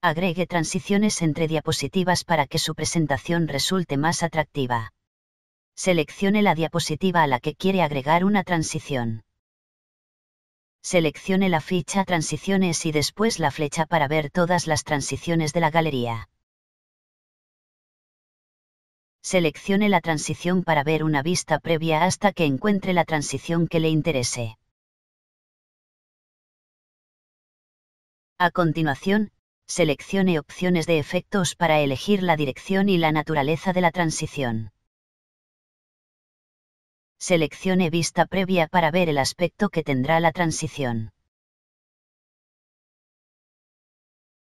agregue transiciones entre diapositivas para que su presentación resulte más atractiva. Seleccione la diapositiva a la que quiere agregar una transición. Seleccione la ficha Transiciones y después la flecha para ver todas las transiciones de la galería. Seleccione la transición para ver una vista previa hasta que encuentre la transición que le interese. A continuación, seleccione opciones de efectos para elegir la dirección y la naturaleza de la transición. Seleccione vista previa para ver el aspecto que tendrá la transición.